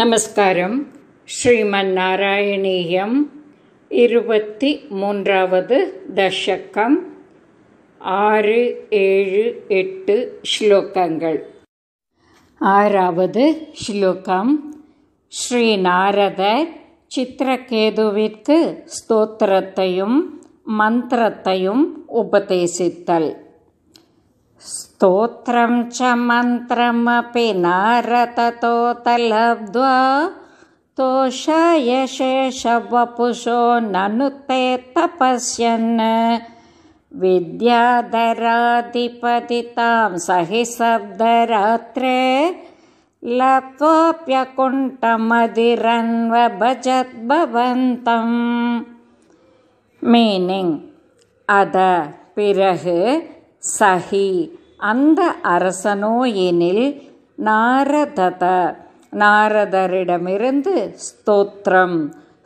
நமஸ்காரம் ஸ்ரீமன் நாராயணீயம் இருபத்தி மூன்றாவது தசக்கம் ஆறு ஏழு எட்டு ஸ்லோகங்கள் ஆறாவது ஸ்லோகம் ஸ்ரீநாரத சித்திரகேதுவிற்கு ஸ்தோத்திரத்தையும் மந்திரத்தையும் உபதேசித்தல் स्तोत्रं च मन्त्रमपि नारततोतलब्ध्वा शेषवपुषो ननु ते तपस्यन् विद्याधराधिपतितां सहि भजत् लब्प्यकुण्टमधिरन्वभजद्भवन्तम् मीनिङ्ग् अध पिरः सहि அந்த அரசனோ எனில் நாரதத நாரதரிடமிருந்து ஸ்தோத்திரம்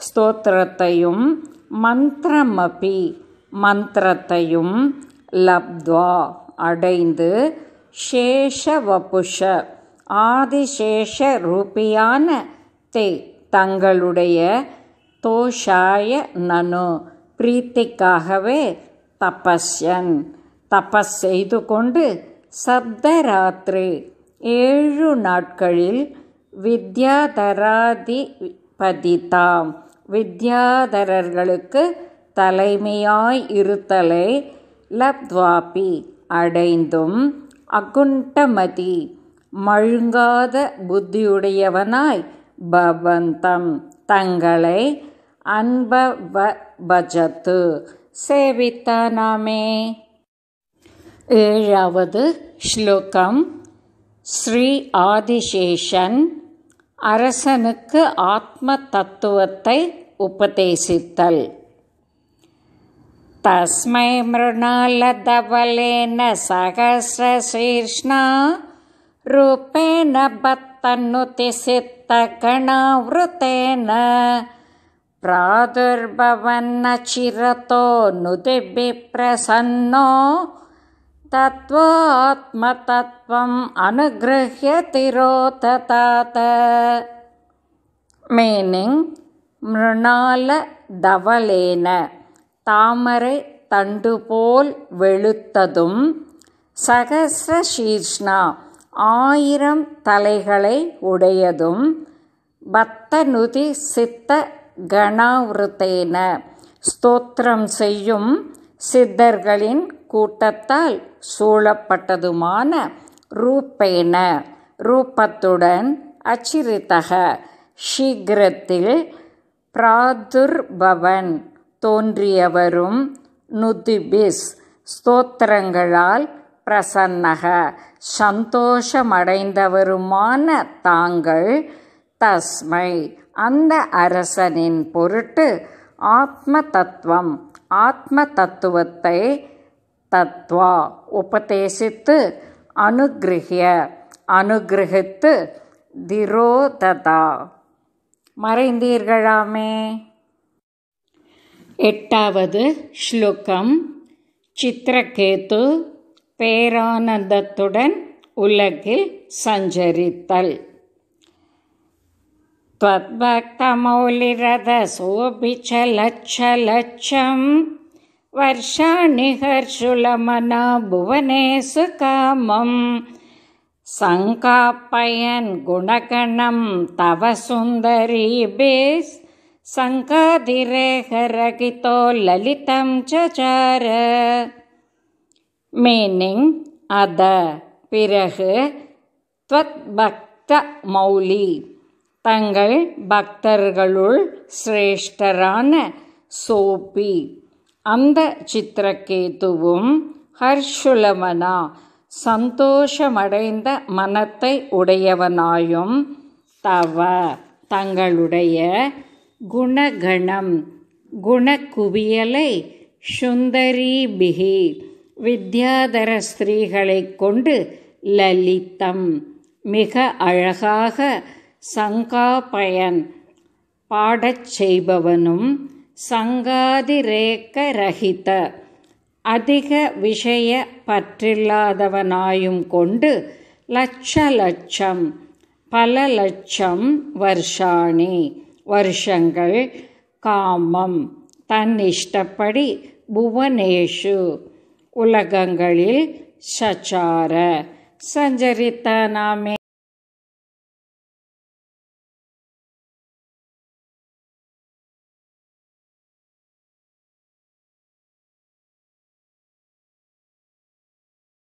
ஸ்தோத்திரத்தையும் மந்திரமபி மந்திரத்தையும் லப்த்வா அடைந்து சேஷவபுஷ ஆதிசேஷ ரூபியான தே தங்களுடைய தோஷாய நனு பிரீத்திக்காகவே தபஸ்யன் தபஸ் செய்து கொண்டு சப்தராத்திரி ஏழு நாட்களில் வித்யாதராதிபதிதாம் வித்யாதரர்களுக்கு தலைமையாய் இருத்தலை லப்வாபி அடைந்தும் அகுண்டமதி மழுங்காத புத்தியுடையவனாய் பவந்தம் தங்களை அன்பபஜத்து சேவித்தானாமே व श्लोकम् श्री आदिशेषन् असनु आत्मतत्त्वदेशिताल् तस्मै मृण सहस्रशीर्ष्णा रूपेण सिद्ध गणावृतेन चिरतो चिरतोप्रसन्नो தத்வாத்மதத்வம் அனுகிரகிய திரோததாத மீனிங் மிருணால தவளேன தாமரை தண்டு போல் வெளுத்ததும் சகசிரசீர்ஷ்ணா ஆயிரம் தலைகளை உடையதும் பத்தனுதி சித்த கணாவிருத்தேன ஸ்தோத்திரம் செய்யும் சித்தர்களின் கூட்டத்தால் சூழப்பட்டதுமான ரூபேண ரூபத்துடன் அச்சிரிதக சீக்கிரத்தில் பிராதுர்பவன் தோன்றியவரும் நுதிபிஸ் ஸ்தோத்திரங்களால் பிரசன்னக சந்தோஷமடைந்தவருமான தாங்கள் தஸ்மை அந்த அரசனின் பொருட்டு ஆத்ம தத்துவம் ஆத்ம தத்துவத்தை தத்வா உபதேசித்து அனுகிரகிய அனுகிரகித்து திரோததா மறைந்தீர்களாமே எட்டாவது ஸ்லோகம் சித்திரகேத்து பேரானந்தத்துடன் உலகில் சஞ்சரித்தல் त्वद्भक्तमौलिरधसोऽपि च लच्छलच्छम् वर्षाणि हर्षुलमना भुवनेषु कामं सङ्कापयन् गुणगणं तव सुन्दरीभिस्सङ्काधिरेहरगितो ललितं चचार மீனிங் அத பிறகு பக்த மௌலி தங்கள் பக்தர்களுள் சிரேஷ்டரான சோபி அந்த சித்திரகேதுவும் ஹர்ஷுலவனா சந்தோஷமடைந்த மனத்தை உடையவனாயும் தவ தங்களுடைய குணகணம் குணக்குவியலை சுந்தரீபிகி வித்யாதர ஸ்திரீகளை கொண்டு லலித்தம் மிக அழகாக சங்காபயன் பாடச் செய்பவனும் சங்காதிரேக்க ரகித அதிக விஷய பற்றில்லாதவனாயும் கொண்டு லட்ச லட்சம் பல லட்சம் வருஷாணி வருஷங்கள் காமம் தன் இஷ்டப்படி புவனேஷு உலகங்களில் சச்சார சஞ்சரித்த நாமே